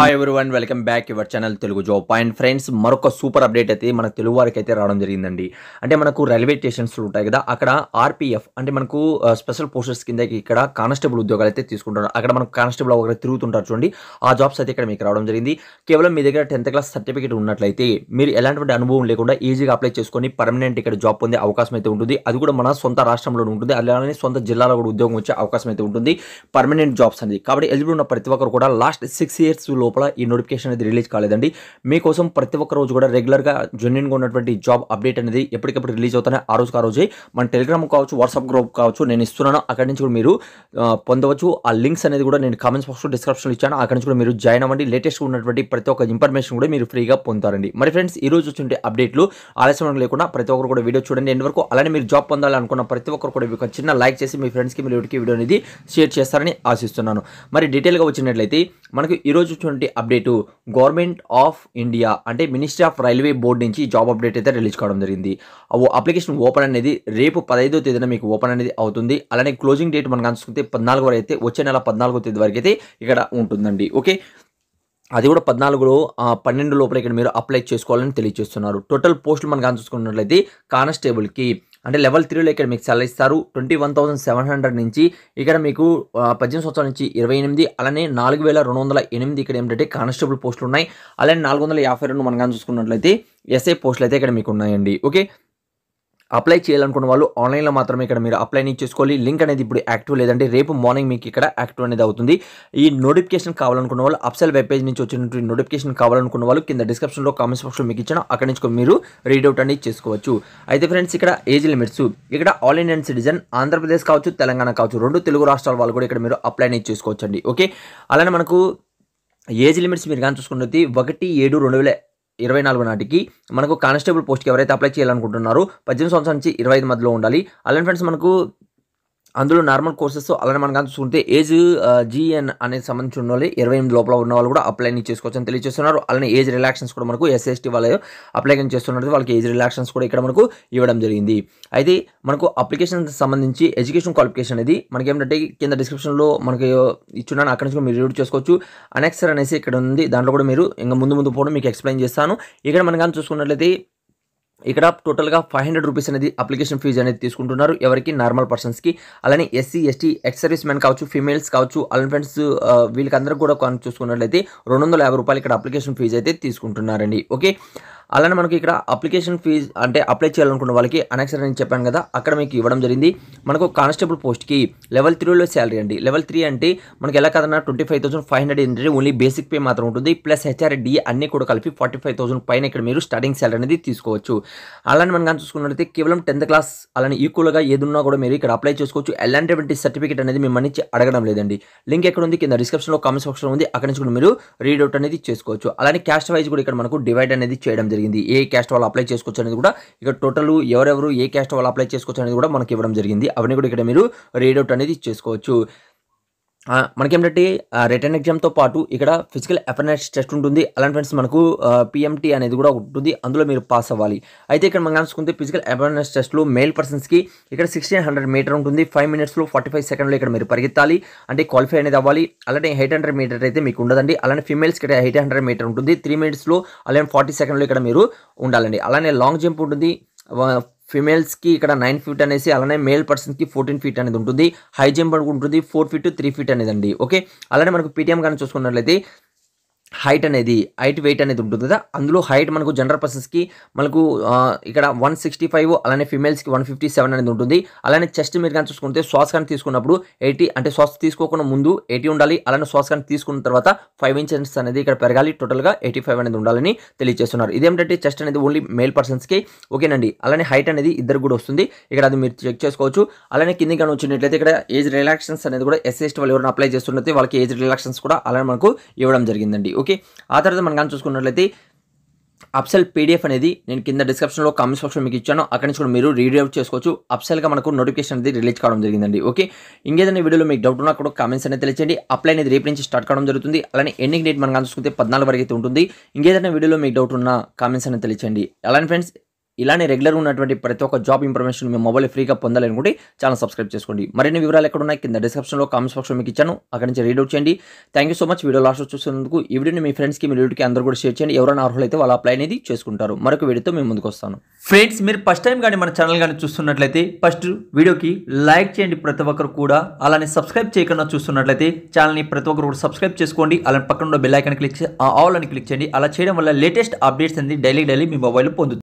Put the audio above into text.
hi one welcome back your channel Telugu job point friends మరొక super update అయితే మన తెలుగు వారికి అయితే రావడం జరిగిందండి అంటే మనకు రైల్వే స్టేషన్స్ ఉంటాయి కదా అక్కడ ఆర్పీఎఫ్ అంటే మనకు స్పెషల్ పోస్టర్స్ కింద ఇక్కడ కానిస్టేబుల్ ఉద్యోగాలు అయితే తీసుకుంటారు అక్కడ మనకు కానిస్టేబుల్ ఒకరు తిరుగుతుంటారు చూడండి ఆ జాబ్స్ అయితే ఇక్కడ మీకు రావడం జరిగింది కేవలం మీ దగ్గర టెన్త్ క్లాస్ సర్టిఫికేట్ ఉన్నట్లయితే మీరు ఎలాంటి అనుభవం లేకుండా ఈజీగా అప్లై చేసుకొని పర్మనెంట్ ఇక్కడ జాబ్ పొందే అవకాశం అయితే ఉంటుంది అది కూడా మన సొంత రాష్ట్రంలో ఉంటుంది అలానే సొంత జిల్లాలో కూడా ఉద్యోగం వచ్చే అవకాశం అయితే ఉంటుంది పర్మనెంట్ జాబ్స్ అనేది కాబట్టి ఎలిజిబుల్ ఉన్న ప్రతి ఒక్కరు కూడా లాస్ట్ సిక్స్ ఇయర్స్ లో లోపల ఈ నోటిఫికేషన్ అనేది రిలీజ్ కాలేదండి మీకోసం ప్రతి ఒక్క రోజు కూడా రెగ్యులర్గా జెన్యున్గా ఉన్నటువంటి జాబ్ అప్డేట్ అనేది ఎప్పటికప్పుడు రిలీజ్ అవుతానే ఆ రోజు ఆ రోజే మన టెలిగ్రామ్ కావచ్చు వాట్సాప్ గ్రూప్ కావచ్చు నేను ఇస్తున్నాను అక్కడి నుంచి కూడా మీరు పొందవచ్చు ఆ లింక్స్ అనేది కూడా నేను కామెంట్స్ బాక్స్లో డిస్క్రిప్షన్లో ఇచ్చాను అక్కడి నుంచి కూడా మీరు జాయిన్ అవ్వండి లేటెస్ట్గా ఉన్నటువంటి ప్రతి ఒక్క ఇన్ఫర్మేషన్ కూడా మీరు ఫ్రీగా పొందుతారండి మరి ఫ్రెండ్స్ ఈ రోజు వచ్చిన అప్డేట్లు ఆలస్యం లేకుండా ప్రతి ఒక్కరు కూడా వీడియో చూడండి ఎండ్ వరకు అలానే మీరు జాబ్ పొందాలనుకున్న ప్రతి ఒక్కరు కూడా ఒక చిన్న లైక్ చేసి మీ ఫ్రెండ్స్కి మీరు వీడికి వీడియో అనేది షేర్ చేస్తారని ఆశిస్తున్నాను మరి డీటెయిల్గా వచ్చినట్లయితే మనకు ఈరోజు చూడండి ఉన్నటువంటి అప్డేటు గవర్నమెంట్ ఆఫ్ ఇండియా అంటే మినిస్ట్రీ ఆఫ్ రైల్వే బోర్డు నుంచి జాబ్ అప్డేట్ అయితే రిలీజ్ కావడం జరిగింది అప్లికేషన్ ఓపెన్ అనేది రేపు పదహైదో తేదీన మీకు ఓపెన్ అనేది అవుతుంది అలానే క్లోజింగ్ డేట్ మనం కనుకుంటే పద్నాలుగు వరకు అయితే వచ్చే నెల పద్నాలుగో తేదీ వరకు అయితే ఇక్కడ ఉంటుందండి ఓకే అది కూడా పద్నాలుగులో పన్నెండు లోపల ఇక్కడ మీరు అప్లై చేసుకోవాలని తెలియజేస్తున్నారు టోటల్ పోస్టులు మనం చూసుకున్నట్లయితే కానిస్టేబుల్కి అంటే లెవెల్ త్రీలో ఇక్కడ మీకు సెలరీ ఇస్తారు twenty one thousand seven hundred నుంచి ఇక్కడ మీకు పద్దెనిమిది సంవత్సరాల నుంచి ఇరవై ఎనిమిది అలానే నాలుగు వేల రెండు వందల ఎనిమిది ఇక్కడ ఏంటంటే కానిస్టేబుల్ పోస్టులు ఉన్నాయి అలానే నాలుగు వందల యాభై రెండు మనం కానీ చూసుకున్నట్లయితే ఎస్ఐ పోస్టులు అయితే ఇక్కడ మీకు ఉన్నాయండి ఓకే అప్లై చేయాలనుకున్న వాళ్ళు ఆన్లైన్లో మాత్రమే ఇక్కడ మీరు అప్లైని చేసుకోవాలి లింక్ అనేది ఇప్పుడు యాక్టివ్ లేదంటే రేపు మార్నింగ్ మీకు ఇక్కడ యాక్టివ్ అనేది అవుతుంది ఈ నోటిఫికేషన్ కావాలనుకున్న వాళ్ళు అప్సెల్ వెబ్ పేజ్ నుంచి వచ్చినటువంటి నోటిఫికేషన్ కావాలనుకున్న వాళ్ళు కింద డిస్క్రిప్షన్లో కామెంట్స్ బాక్స్లో మీకు ఇచ్చిన అక్కడి నుంచి మీరు రీడౌట్ అనేది చేసుకోవచ్చు అయితే ఫ్రెండ్స్ ఇక్కడ ఏజ్ లిమిట్స్ ఇక్కడ ఆల్ ఇండియన్ సిటిజన్ ఆంధ్రప్రదేశ్ కావచ్చు తెలంగాణ కావచ్చు రెండు తెలుగు రాష్ట్రాల వాళ్ళు కూడా ఇక్కడ మీరు అప్లై అనేది చేసుకోవచ్చండి ఓకే అలానే మనకు ఏజ్ లిమిట్స్ మీరు కానీ చూసుకున్నది ఒకటి ఏడు రెండు వేల ఇరవై నాలుగు నాటికి మనకు కానిస్టేబుల్ పోస్ట్కి ఎవరైతే అప్లై చేయాలనుకుంటున్నారో పద్దెనిమిది సంవత్సరాల నుంచి ఇరవై ఐదు మధ్యలో ఉండాలి అలాంటి ఫ్రెండ్స్ మనకు అందులో నార్మల్ కోర్సెస్ అలానే మనం చూసుకుంటే ఏజ్ జిఎన్ అనేది సంబంధించిన వాళ్ళు ఇరవై ఎనిమిది లోపల ఉన్న వాళ్ళు కూడా అప్లై చేసుకోవచ్చు అని తెలియజేస్తున్నారు అలానే ఏజ్ రిలాక్షన్స్ కూడా మనకు ఎస్ఎస్టీ వాళ్ళు అప్లై చేస్తున్నట్టు వాళ్ళకి ఏజ్ రిలాక్షన్స్ కూడా ఇక్కడ మనకు ఇవ్వడం జరిగింది అయితే మనకు అప్లికేషన్ సంబంధించి ఎడ్యుకేషన్ క్వాలిఫికేషన్ అనేది మనకి కింద డిస్క్రిప్షన్లో మనకి ఇచ్చున్నాను అక్కడి నుంచి మీరు రీడ్ చేసుకోవచ్చు అనెక్సర్ అనేసి ఇక్కడ ఉంది దాంట్లో కూడా మీరు ఇంకా ముందు ముందు పోవడం మీకు ఎక్స్ప్లెయిన్ చేస్తాను ఇక్కడ మనం కానీ చూసుకున్నట్లయితే ఇక్కడ టోటల్గా ఫైవ్ హండ్రెడ్ రూపీస్ అనేది అప్లికేషన్ ఫీజు అనేది తీసుకుంటున్నారు ఎవరికి నార్మల్ పర్సన్స్కి అలానే SC ST ex servicemen కావచ్చు ఫీమేల్స్ కావచ్చు అలన్ ఫ్రెండ్స్ వీళ్ళకందరూ కూడా చూసుకున్నట్లయితే రెండు వందల యాభై రూపాయలు ఇక్కడ అప్లికేషన్ ఫీజు అయితే తీసుకుంటున్నారండి ఓకే అలానే మనకి ఇక్కడ అప్లికేషన్ ఫీజ్ అంటే అప్లై చేయాలనుకున్న వాళ్ళకి అనక్సర్ అని చెప్పాను కదా అక్కడ మీకు ఇవ్వడం జరిగింది మనకు కానిస్టేబుల్ పోస్ట్కి లెవెల్ త్రీలో శాలరీ అండి లెవెల్ త్రీ అంటే మనకి ఎలా కదన్నా twenty five thousand five hundred ఏంటంటే ఓన్లీ బేసిక్ పే మాత్రం ఉంటుంది ప్లస్ హెచ్ఆర్డి అన్ని కూడా కలిపి ఫార్టీ ఫైవ్ థౌసండ్ పైన ఇక్కడ మీరు స్టార్టింగ్ శాలరీ అనేది తీసుకోవచ్చు అలానే మనం కానీ చూసుకున్నట్లయితే కేవలం టెన్త్ క్లాస్ అలానే ఈక్వల్గా ఏదున్నా కూడా మీరు ఇక్కడ అప్లై చేసుకోవచ్చు ఎలాంటి సర్టిఫికేట్ అనేది మిమ్మల్ని నుంచి అడగడం లేదండి లింక్ ఎక్కడ ఉంది కింద డిస్క్రిప్షన్లో కామెంట్ సెక్షన్లో ఉంది అక్కడ నుంచి కూడా మీరు రీడ్ అవుట్ అనేది చేసుకోవచ్చు అలానే క్యాస్ట్ వైజ్ కూడా ఇక్కడ మనకు డివైడ్ అనేది చేయడం జరిగింది జరిగింది ఏ క్యాస్ట్ వాళ్ళు అప్లై చేసుకోవచ్చు అనేది కూడా ఇక్కడ టోటల్ ఎవరెవరు ఏ క్యాస్ట్ వాళ్ళు అప్లై చేసుకోవచ్చు అనేది కూడా మనకి ఇవ్వడం జరిగింది అవన్నీ కూడా ఇక్కడ మీరు రీడౌట్ అనేది చేసుకోవచ్చు మనకేంటంటే రిటర్న్ ఎగ్జామ్తో పాటు ఇక్కడ ఫిజికల్ అఫర్నెస్ టెస్ట్ ఉంటుంది అలాంటి ఫ్రెండ్స్ మనకు పిఎంటీ అనేది కూడా ఉంటుంది అందులో మీరు పాస్ అవ్వాలి అయితే ఇక్కడ మనం కలుసుకుంటే ఫిజికల్ అఫర్నెస్ టెస్ట్లో మేల్ పర్సన్స్కి ఇక్కడ సిక్స్టీన్ హండ్రెడ్ మీటర్ ఉంటుంది ఫైవ్ మినిట్స్లో ఫార్టీ ఫైవ్ సెకండ్లో ఇక్కడ మీరు పరిగెత్తాలి అంటే క్వాలిఫై అనేది అవ్వాలి అలానే ఎయిట్ హండ్రెడ్ మీటర్ అయితే మీకు ఉండదండి అలానే ఫిమేల్స్ ఇక్కడ ఎయిట్ హండ్రెడ్ మీటర్ ఉంటుంది త్రీ మినిట్స్లో అలానే ఫార్టీ సెకండ్లో ఇక్కడ మీరు ఉండాలండి అలానే లాంగ్ జంప్ ఉంటుంది ఫిమేల్స్కి ఇక్కడ నైన్ ఫీట్ అనేసి అలానే మేల్ పర్సన్కి ఫోర్టీన్ ఫీట్ అనేది ఉంటుంది హై జంప్ ఉంటుంది ఫోర్ ఫీట్ త్రీ ఫీట్ అనేది అండి ఓకే అలానే మనకు పీటీఎం కానీ చూసుకున్నట్లయితే హైట్ అనేది హైట్ వెయిట్ అనేది ఉంటుంది కదా అందులో హైట్ మనకు జనరల్ పర్సన్స్కి మనకు ఇక్కడ వన్ సిక్స్టీ ఫైవ్ అలానే ఫిమేల్స్కి వన్ ఫిఫ్టీ సెవెన్ అనేది ఉంటుంది అలానే చెస్ట్ మీరు కానీ చూసుకుంటే శ్వాస కానీ తీసుకున్నప్పుడు ఎయిటీ అంటే శ్వాస తీసుకోకుండా ముందు ఎయిటీ ఉండాలి అలానే శ్వాస కానీ తీసుకున్న తర్వాత ఫైవ్ ఇంచెస్ అనేది ఇక్కడ పెరగాలి టోటల్గా ఎయిటీ ఫైవ్ అనేది ఉండాలని తెలియజేస్తున్నారు ఇదేంటంటే చెస్ట్ అనేది ఓన్లీ మేల్ పర్సన్స్కి ఓకేనండి అలానే హైట్ అనేది ఇద్దరు కూడా వస్తుంది ఇక్కడ అది మీరు చెక్ చేసుకోవచ్చు అలానే కింది కానీ వచ్చినట్లయితే ఇక్కడ ఏజ్ రిలాక్షన్స్ అనేది కూడా ఎస్సీ వాళ్ళు ఎవరైనా అప్లై చేస్తున్నది వాళ్ళకి ఏజ్ రిలాక్షన్స్ కూడా అలానే మనకు ఇవ్వడం జరిగిందండి ఓకే ఆ తర్వాత మనం కానీ చూసుకున్నట్లయితే అప్సెల్ పీడిఎఫ్ అనేది నేను కింద డిస్క్రిప్షన్లో కామెంట్స్ బాక్స్లో మీకు ఇచ్చాను అక్కడి నుంచి కూడా మీరు రీడ్ అవుట్ చేసుకోవచ్చు అప్సెల్గా మనకు నోటిఫికేషన్ అనేది రిలీజ్ కావడం జరిగిందండి ఓకే ఇంకేదైనా వీడియోలో మీకు డౌట్ ఉన్నా కూడా కామెంట్స్ అనేది తెలియచేయండి అప్లై అనేది రేపు నుంచి స్టార్ట్ కావడం జరుగుతుంది అలానే ఎండింగ్ డేట్ మనం చూసుకుంటే పద్నాలుగు వరకు అయితే ఉంటుంది ఇంకేదైనా వీడియోలో మీకు డౌట్ ఉన్నా కామెంట్స్ అనేది తెలియచేయండి అలానే ఫ్రెండ్స్ ఇలానే రెగ్యులర్గా ఉన్నటువంటి ప్రతి ఒక్క జాబ్ ఇన్ఫర్మేషన్ మీ మొబైల్ ఫ్రీగా పొందాలనుకుంటే ఛానల్ సబ్స్క్రైబ్ చేసుకోండి మరిన్ని వివరాలు ఎక్కడ ఉన్నాయి కింద డిస్క్రిప్షన్లో కామెంట్స్ బాక్స్లో మీకు ఇచ్చాను అక్కడ నుంచి రీడౌట్ చేయండి thank you so much video last చూసినందుకు ఈ వీడియోని మీ ఫ్రెండ్స్కి మీ రిలేటివ్కి అందరూ కూడా షేర్ చేయండి ఎవరైనా అయితే వాళ్ళ అప్లై అనేది చేసుకుంటారు మరొక వీడియోతో మేము ముందుకు వస్తాను ఫ్రెండ్స్ మీరు ఫస్ట్ టైం కానీ మన ఛానల్ కానీ చూస్తున్నట్లయితే ఫస్ట్ వీడియోకి లైక్ చేయండి ప్రతి ఒక్కరు కూడా అలానే సబ్స్క్రైబ్ చేయకుండా చూస్తున్నట్లయితే ఛానల్ని ప్రతి ఒక్కరు కూడా సబ్స్క్రైబ్ చేసుకోండి అలానే పక్కన బెల్ ఐకాన్ క్లిక్ ఆల్ అని క్లిక్ చేయండి అలా చేయడం వల్ల లేటెస్ట్ అప్డేట్స్ అనేది డైలీ డైలీ మీ మొబైల్ పొందుతుంది